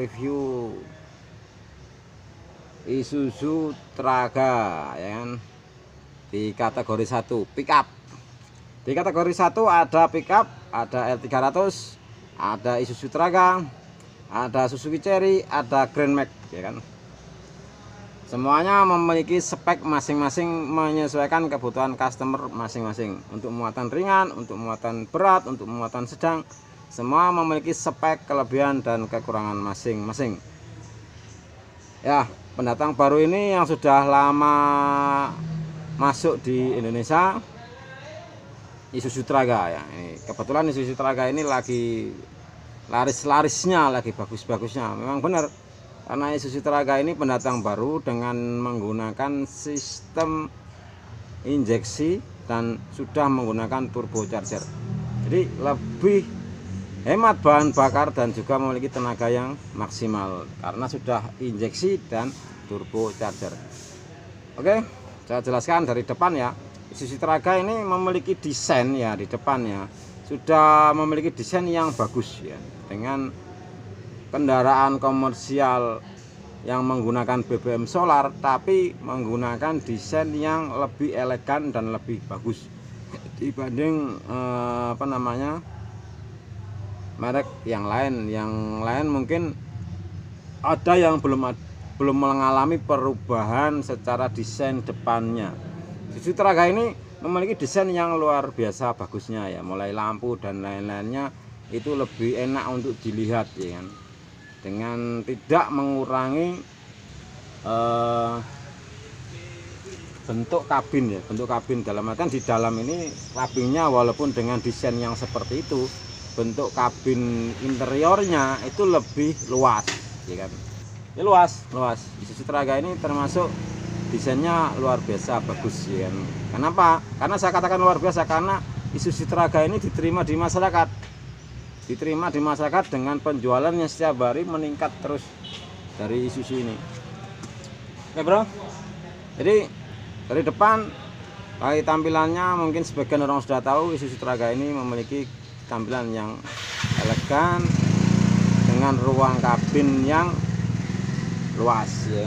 review Isuzu Traga ya kan di kategori 1 pickup di kategori 1 ada pickup ada L300 ada Isuzu Traga ada Suzuki Cherry ada Grand Max ya kan semuanya memiliki spek masing-masing menyesuaikan kebutuhan customer masing-masing untuk muatan ringan untuk muatan berat untuk muatan sedang semua memiliki spek, kelebihan dan kekurangan masing-masing. Ya, pendatang baru ini yang sudah lama masuk di Indonesia Isuzu Traga ya. Ini kebetulan Isuzu Traga ini lagi laris-larisnya, lagi bagus-bagusnya. Memang benar karena Isuzu Traga ini pendatang baru dengan menggunakan sistem injeksi dan sudah menggunakan turbocharger. Jadi lebih hemat bahan bakar dan juga memiliki tenaga yang maksimal karena sudah injeksi dan turbo charger oke saya jelaskan dari depan ya sisi teraga ini memiliki desain ya di depannya sudah memiliki desain yang bagus ya dengan kendaraan komersial yang menggunakan BBM solar tapi menggunakan desain yang lebih elegan dan lebih bagus dibanding eh, apa namanya merek yang lain yang lain mungkin ada yang belum belum mengalami perubahan secara desain depannya Susu Teraga ini memiliki desain yang luar biasa bagusnya ya mulai lampu dan lain-lainnya itu lebih enak untuk dilihat ya kan dengan tidak mengurangi eh, bentuk kabin ya bentuk kabin dalam artian di dalam ini kabinnya walaupun dengan desain yang seperti itu bentuk kabin interiornya itu lebih luas ya kan ini ya, luas luas Isuzu Traga ini termasuk desainnya luar biasa bagus ya kan kenapa karena saya katakan luar biasa karena Isuzu Traga ini diterima di masyarakat diterima di masyarakat dengan penjualannya setiap hari meningkat terus dari Isuzu ini oke ya, bro jadi dari depan Baik tampilannya mungkin sebagian orang sudah tahu Isuzu Traga ini memiliki tampilan yang elegan dengan ruang kabin yang luas ya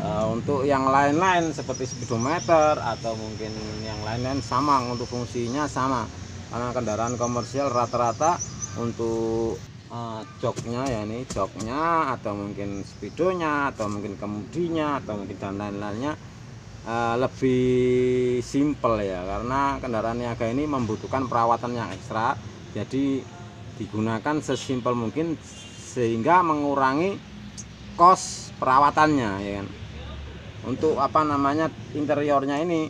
eh, untuk yang lain-lain seperti speedometer atau mungkin yang lain-lain sama untuk fungsinya sama karena kendaraan komersial rata-rata untuk eh, joknya ya ini joknya atau mungkin speedonya atau mungkin kemudinya atau mungkin dan lain-lainnya eh, lebih simple ya karena kendaraan niaga ini membutuhkan perawatan yang ekstra jadi digunakan sesimpel mungkin sehingga mengurangi kos perawatannya ya kan untuk apa namanya interiornya ini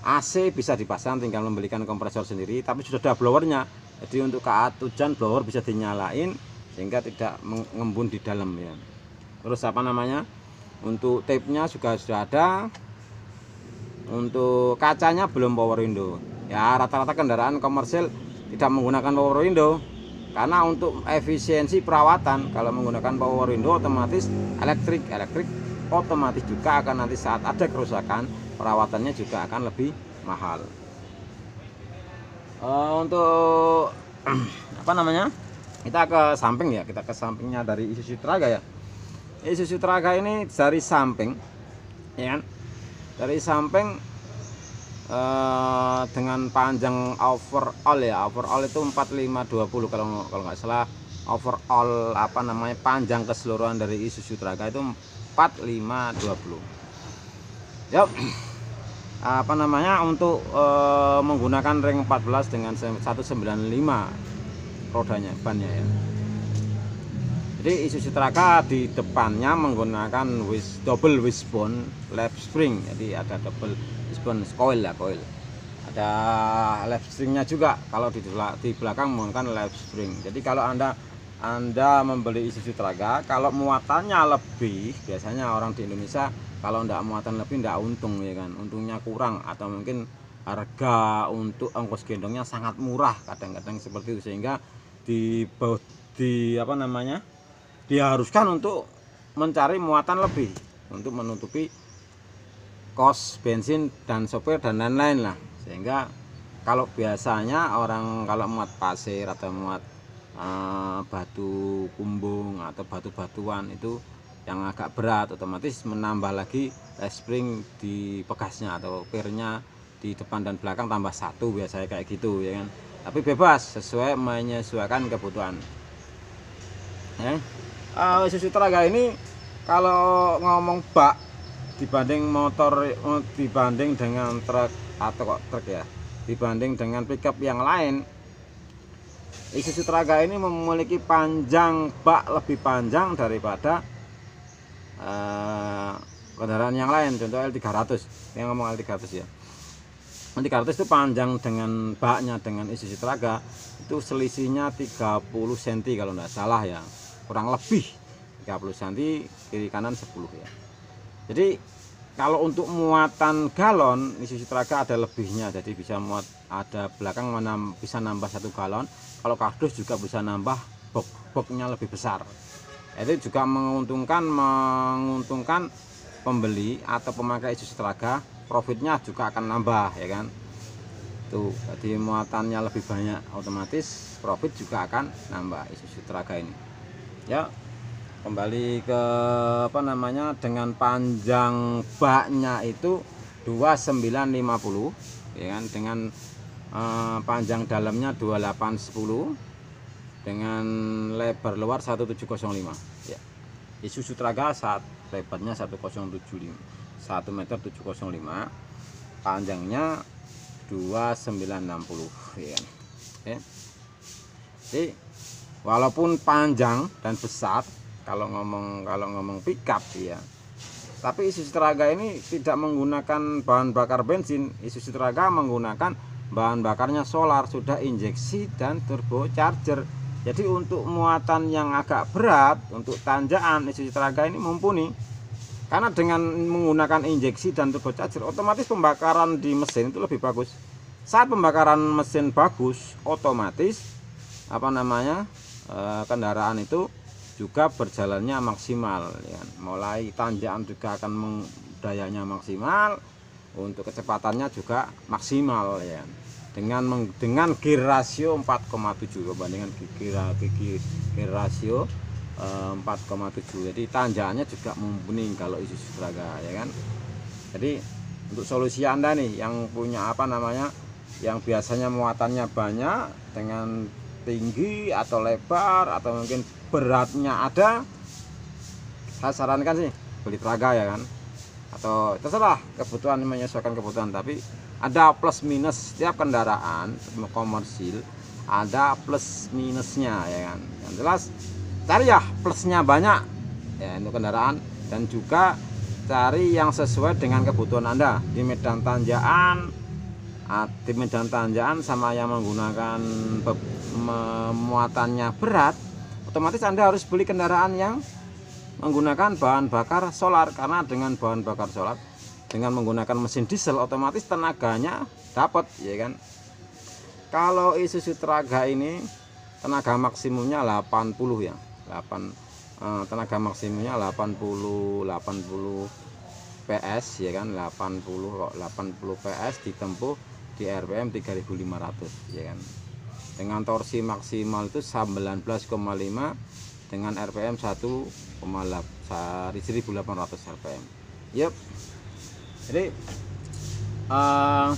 AC bisa dipasang tinggal membelikan kompresor sendiri tapi sudah ada blowernya jadi untuk saat hujan blower bisa dinyalain sehingga tidak mengembun di dalam ya terus apa namanya untuk tape-nya juga sudah ada untuk kacanya belum power window ya rata-rata kendaraan komersil tidak menggunakan power window karena untuk efisiensi perawatan kalau menggunakan power window otomatis elektrik elektrik otomatis juga akan nanti saat ada kerusakan perawatannya juga akan lebih mahal uh, untuk apa namanya kita ke samping ya kita ke sampingnya dari isu Traga ya isu Traga ini dari samping ya kan? dari samping eh, dengan panjang overall ya overall itu 4520 kalau kalau nggak salah overall apa namanya panjang keseluruhan dari Isuzu Traga itu 4520 Ya, apa namanya untuk e, menggunakan ring 14 dengan 195 rodanya bannya ya jadi Isuzu Teraka di depannya menggunakan wish, double wishbone left spring jadi ada double wishbone coil ya coil ada left springnya juga kalau di, belakang menggunakan left spring jadi kalau anda anda membeli Isuzu Traga kalau muatannya lebih biasanya orang di Indonesia kalau tidak muatan lebih tidak untung ya kan untungnya kurang atau mungkin harga untuk ongkos gendongnya sangat murah kadang-kadang seperti itu sehingga di di apa namanya diharuskan untuk mencari muatan lebih untuk menutupi kos bensin dan sopir dan lain-lain lah sehingga kalau biasanya orang kalau muat pasir atau muat uh, batu kumbung atau batu-batuan itu yang agak berat otomatis menambah lagi spring di pegasnya atau pirnya di depan dan belakang tambah satu biasanya kayak gitu ya kan tapi bebas sesuai menyesuaikan kebutuhan ya uh, eh, Traga ini kalau ngomong bak dibanding motor eh, dibanding dengan truk atau kok truk ya dibanding dengan pickup yang lain Isuzu Traga ini memiliki panjang bak lebih panjang daripada uh, kendaraan yang lain contoh L300 yang ngomong L300 ya L300 itu panjang dengan baknya dengan Isuzu Traga itu selisihnya 30 cm kalau tidak salah ya kurang lebih 30 cm kiri kanan 10 ya jadi kalau untuk muatan galon ini sisi telaga ada lebihnya jadi bisa muat ada belakang mana bisa nambah satu galon kalau kardus juga bisa nambah box boxnya lebih besar itu juga menguntungkan menguntungkan pembeli atau pemakai susu telaga profitnya juga akan nambah ya kan tuh jadi muatannya lebih banyak otomatis profit juga akan nambah isu telaga ini ya kembali ke apa namanya dengan panjang baknya itu 2950 ya kan dengan eh, panjang dalamnya 2810 dengan lebar luar 1705 ya isu sutraga saat lebarnya 1075 1 meter 705 panjangnya 2960 ya kan? oke jadi walaupun panjang dan besar kalau ngomong kalau ngomong pickup ya tapi Isu Teraga ini tidak menggunakan bahan bakar bensin Isu Teraga menggunakan bahan bakarnya solar sudah injeksi dan turbo charger jadi untuk muatan yang agak berat untuk tanjaan Isu Teraga ini mumpuni karena dengan menggunakan injeksi dan turbo charger otomatis pembakaran di mesin itu lebih bagus saat pembakaran mesin bagus otomatis apa namanya Eh, kendaraan itu juga berjalannya maksimal ya. mulai tanjakan juga akan dayanya maksimal untuk kecepatannya juga maksimal ya dengan dengan gear rasio 4,7 perbandingan gear gear, gear rasio e, 4,7 jadi tanjakannya juga mumpuni kalau isu sutraga ya kan jadi untuk solusi anda nih yang punya apa namanya yang biasanya muatannya banyak dengan tinggi atau lebar atau mungkin beratnya ada saya sarankan sih beli traga ya kan atau terserah kebutuhan menyesuaikan kebutuhan tapi ada plus minus setiap kendaraan komersil ada plus minusnya ya kan yang jelas cari ya plusnya banyak ya untuk kendaraan dan juga cari yang sesuai dengan kebutuhan anda di medan tanjakan ah, di medan tanjakan sama yang menggunakan Memuatannya berat otomatis Anda harus beli kendaraan yang menggunakan bahan bakar solar karena dengan bahan bakar solar dengan menggunakan mesin diesel otomatis tenaganya dapat ya kan kalau Isuzu Traga ini tenaga maksimumnya 80 ya 8 eh, tenaga maksimumnya 80 80 PS ya kan 80 80 PS ditempuh di RPM 3500 ya kan dengan torsi maksimal itu 19,5 dengan RPM 1,8 1800 RPM yep jadi uh,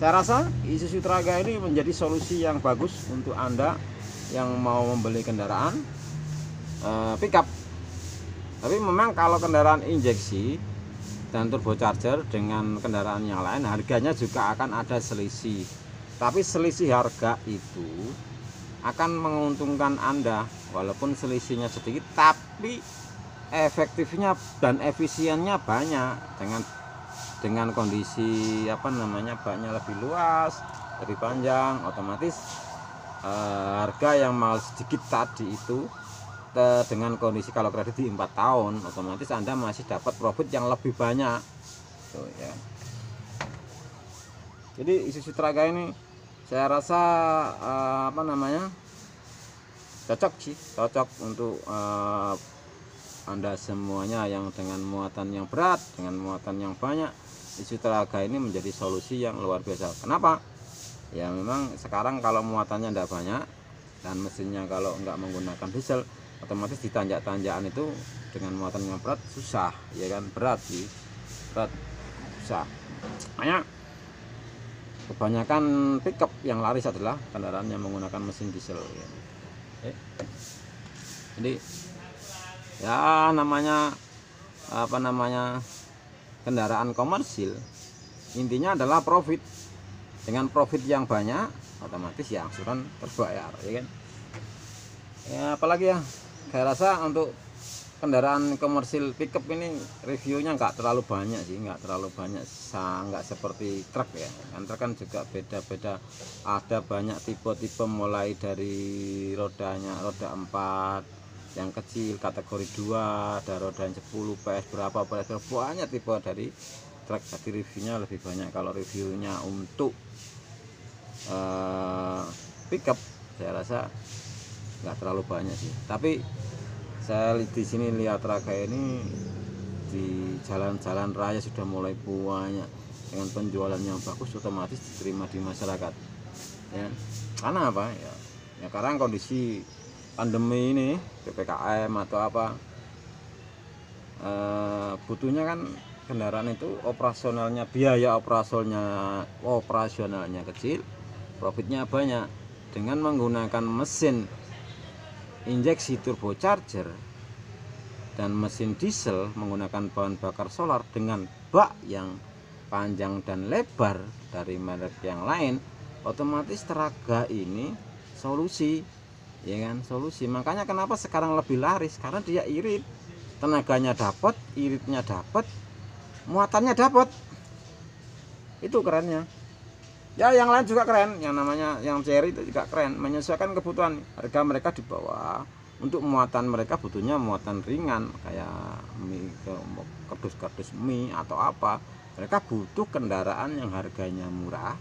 saya rasa Isuzu Traga ini menjadi solusi yang bagus untuk anda yang mau membeli kendaraan uh, eh, pickup tapi memang kalau kendaraan injeksi dan turbocharger dengan kendaraan yang lain harganya juga akan ada selisih tapi selisih harga itu akan menguntungkan Anda walaupun selisihnya sedikit tapi efektifnya dan efisiennya banyak dengan dengan kondisi apa namanya banyak lebih luas lebih panjang otomatis eh, harga yang mahal sedikit tadi itu te, dengan kondisi kalau kredit di 4 tahun otomatis Anda masih dapat profit yang lebih banyak tuh ya jadi isi isu teraga ini saya rasa uh, apa namanya cocok sih cocok untuk uh, anda semuanya yang dengan muatan yang berat dengan muatan yang banyak isu telaga ini menjadi solusi yang luar biasa kenapa ya memang sekarang kalau muatannya tidak banyak dan mesinnya kalau nggak menggunakan diesel otomatis di tanjak tanjakan itu dengan muatan yang berat susah ya kan berat sih berat susah banyak kebanyakan pickup yang laris adalah kendaraan yang menggunakan mesin diesel ya. Eh? jadi ya namanya apa namanya kendaraan komersil intinya adalah profit dengan profit yang banyak otomatis ya angsuran terbayar ya kan ya apalagi ya saya rasa untuk kendaraan komersil pickup ini reviewnya nggak terlalu banyak sih nggak terlalu banyak nggak seperti truk ya kan truk kan juga beda-beda ada banyak tipe-tipe mulai dari rodanya roda 4 yang kecil kategori 2 ada roda 10 PS berapa PS berapa banyak tipe dari truk Jadi reviewnya lebih banyak kalau reviewnya untuk uh, pickup saya rasa nggak terlalu banyak sih tapi saya di sini lihat raga ini di jalan-jalan raya sudah mulai banyak dengan penjualan yang bagus otomatis diterima di masyarakat ya karena apa ya, ya karena kondisi pandemi ini ppkm atau apa e, butuhnya kan kendaraan itu operasionalnya biaya operasionalnya operasionalnya kecil profitnya banyak dengan menggunakan mesin injeksi turbocharger dan mesin diesel menggunakan bahan bakar solar dengan bak yang panjang dan lebar dari merek yang lain otomatis teraga ini solusi ya kan solusi makanya kenapa sekarang lebih laris karena dia irit tenaganya dapat iritnya dapat muatannya dapat itu kerennya ya yang lain juga keren yang namanya yang cherry itu juga keren menyesuaikan kebutuhan harga mereka di bawah untuk muatan mereka butuhnya muatan ringan kayak mie kardus-kardus mie atau apa mereka butuh kendaraan yang harganya murah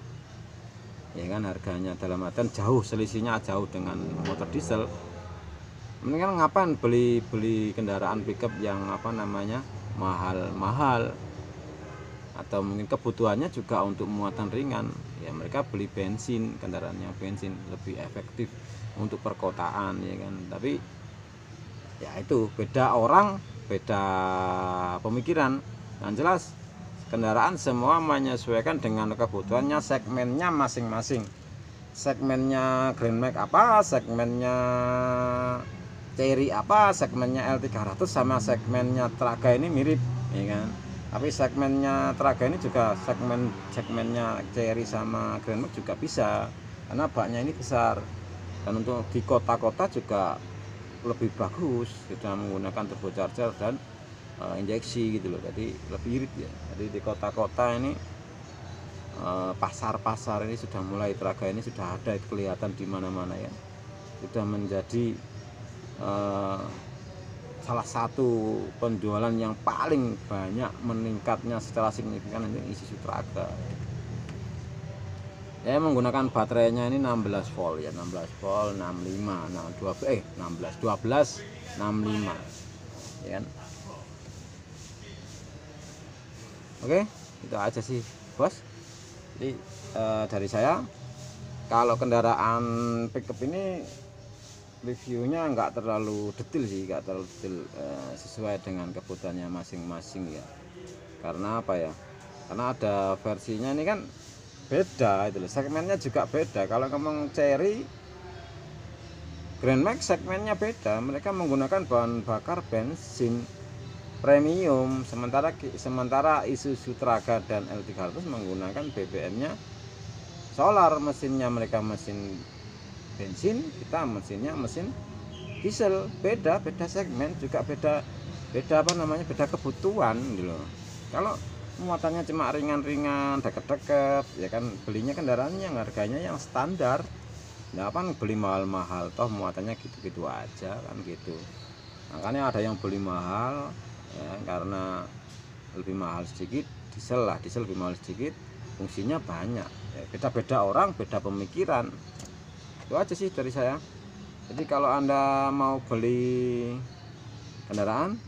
ya kan harganya dalam artian jauh selisihnya jauh dengan motor diesel mendingan ngapain beli beli kendaraan pickup yang apa namanya mahal-mahal atau mungkin kebutuhannya juga untuk muatan ringan ya mereka beli bensin kendaraan yang bensin lebih efektif untuk perkotaan ya kan tapi ya itu beda orang beda pemikiran yang jelas kendaraan semua menyesuaikan dengan kebutuhannya segmennya masing-masing segmennya Grand Max apa segmennya Cherry apa segmennya L300 sama segmennya Traga ini mirip ya kan tapi segmennya Traga ini juga segmen segmennya Cherry sama Grand Max juga bisa karena baknya ini besar dan untuk di kota-kota juga lebih bagus sudah menggunakan turbo charger dan uh, injeksi gitu loh jadi lebih irit ya jadi di kota-kota ini eh, pasar-pasar uh, ini sudah mulai Traga ini sudah ada kelihatan di mana-mana ya sudah menjadi eh, salah satu penjualan yang paling banyak meningkatnya secara signifikan adalah isi Sutraga saya menggunakan baterainya ini 16 volt ya 16 volt 65 nah 12 eh 16 12 65 ya kan oke itu aja sih bos jadi e, dari saya kalau kendaraan pickup ini reviewnya nggak terlalu detail sih nggak terlalu detail e, sesuai dengan kebutuhannya masing-masing ya karena apa ya karena ada versinya ini kan beda itu loh segmennya juga beda kalau ngomong cherry Grand Max segmennya beda mereka menggunakan bahan bakar bensin premium sementara sementara Isuzu Traga dan L300 menggunakan BBM-nya solar mesinnya mereka mesin bensin kita mesinnya mesin diesel beda beda segmen juga beda beda apa namanya beda kebutuhan gitu loh kalau muatannya cuma ringan-ringan deket-deket ya kan belinya kendaraan yang harganya yang standar nggak apa beli mahal-mahal toh muatannya gitu-gitu aja kan gitu makanya ada yang beli mahal ya, karena lebih mahal sedikit diesel lah diesel lebih mahal sedikit fungsinya banyak ya, beda-beda ya, orang beda pemikiran itu aja sih dari saya jadi kalau anda mau beli kendaraan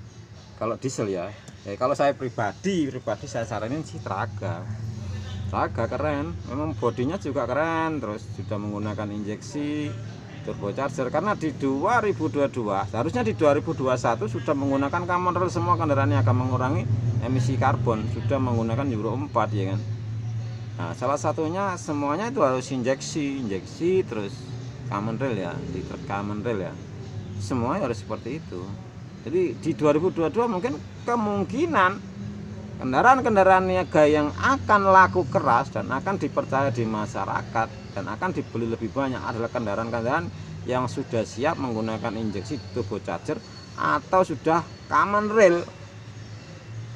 kalau diesel ya, ya kalau saya pribadi pribadi saya saranin sih Traga Traga keren memang bodinya juga keren terus sudah menggunakan injeksi turbocharger karena di 2022 seharusnya di 2021 sudah menggunakan common rail semua kendaraannya akan mengurangi emisi karbon sudah menggunakan Euro 4 ya kan Nah, salah satunya semuanya itu harus injeksi, injeksi terus common rail ya, di common rail ya. Semuanya harus seperti itu. Jadi di 2022 mungkin kemungkinan kendaraan-kendaraan niaga yang akan laku keras dan akan dipercaya di masyarakat dan akan dibeli lebih banyak adalah kendaraan-kendaraan yang sudah siap menggunakan injeksi turbo charger atau sudah common rail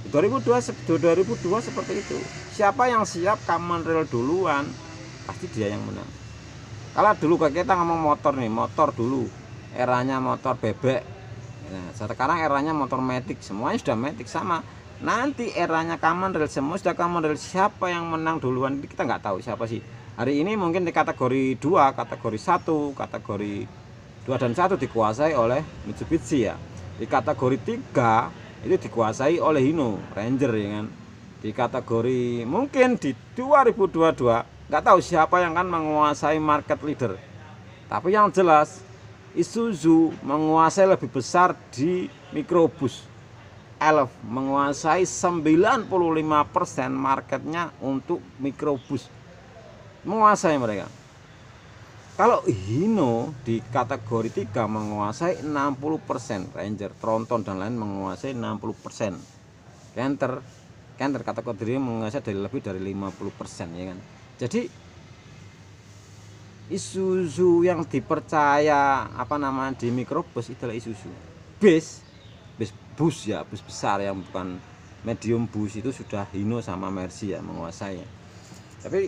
2002 2002 seperti itu siapa yang siap kamen rel duluan pasti dia yang menang kalau dulu kita ngomong motor nih motor dulu eranya motor bebek nah, sekarang eranya motor metik semuanya sudah metik sama nanti eranya kamen rel semua sudah kamen rel siapa yang menang duluan kita nggak tahu siapa sih hari ini mungkin di kategori 2 kategori 1 kategori 2 dan 1 dikuasai oleh Mitsubishi ya di kategori 3 itu dikuasai oleh Hino Ranger ya kan di kategori mungkin di 2022 nggak tahu siapa yang kan menguasai market leader tapi yang jelas Isuzu menguasai lebih besar di mikrobus Elf menguasai 95% marketnya untuk mikrobus menguasai mereka kalau Hino di kategori 3 menguasai 60%, Ranger, Tronton dan lain menguasai 60%. Canter, Canter kategori menguasai dari lebih dari 50% ya kan. Jadi Isuzu yang dipercaya apa namanya di mikrobus itu adalah Isuzu. bus, bus bus ya, bus besar yang bukan medium bus itu sudah Hino sama Mercy ya menguasai. Tapi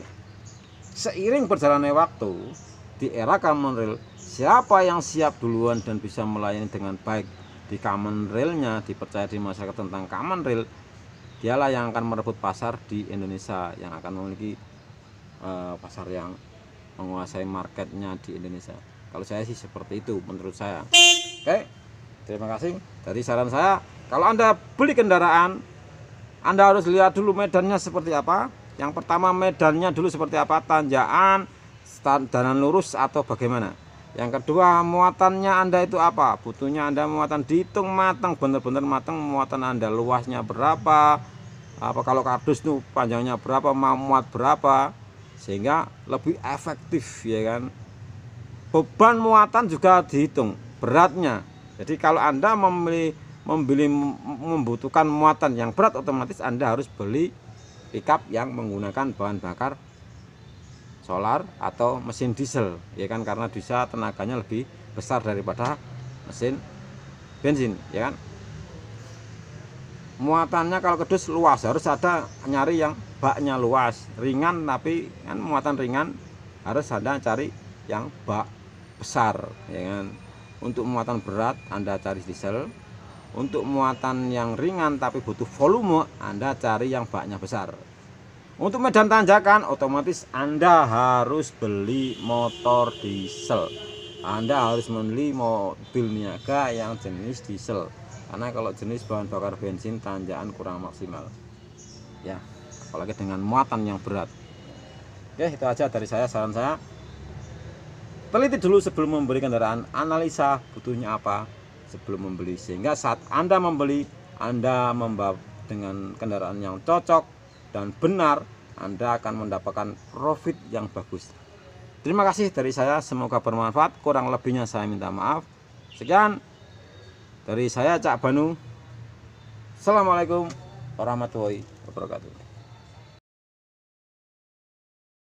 seiring berjalannya waktu, di era Common siapa yang siap duluan dan bisa melayani dengan baik di Common Railnya dipercaya di masyarakat tentang Common dialah yang akan merebut pasar di Indonesia yang akan memiliki uh, pasar yang menguasai marketnya di Indonesia. Kalau saya sih seperti itu menurut saya. Oke, okay, terima kasih. Dari saran saya, kalau Anda beli kendaraan, Anda harus lihat dulu medannya seperti apa. Yang pertama medannya dulu seperti apa, tanjakan, danan lurus atau bagaimana yang kedua muatannya anda itu apa butuhnya anda muatan dihitung matang benar-benar matang muatan anda luasnya berapa apa kalau kardus itu panjangnya berapa mau muat berapa sehingga lebih efektif ya kan beban muatan juga dihitung beratnya jadi kalau anda membeli membeli membutuhkan muatan yang berat otomatis anda harus beli pickup yang menggunakan bahan bakar solar atau mesin diesel ya kan karena bisa tenaganya lebih besar daripada mesin bensin ya kan muatannya kalau kedus luas harus ada nyari yang baknya luas ringan tapi kan muatan ringan harus ada cari yang bak besar ya kan untuk muatan berat anda cari diesel untuk muatan yang ringan tapi butuh volume anda cari yang baknya besar untuk medan tanjakan otomatis Anda harus beli motor diesel. Anda harus membeli mobil niaga yang jenis diesel. Karena kalau jenis bahan bakar bensin tanjakan kurang maksimal. Ya, apalagi dengan muatan yang berat. Oke, itu aja dari saya saran saya. Teliti dulu sebelum membeli kendaraan, analisa butuhnya apa sebelum membeli sehingga saat Anda membeli, Anda membawa dengan kendaraan yang cocok dan benar, Anda akan mendapatkan profit yang bagus. Terima kasih dari saya, semoga bermanfaat. Kurang lebihnya saya minta maaf. Sekian dari saya Cak Banu. Assalamualaikum warahmatullahi wabarakatuh.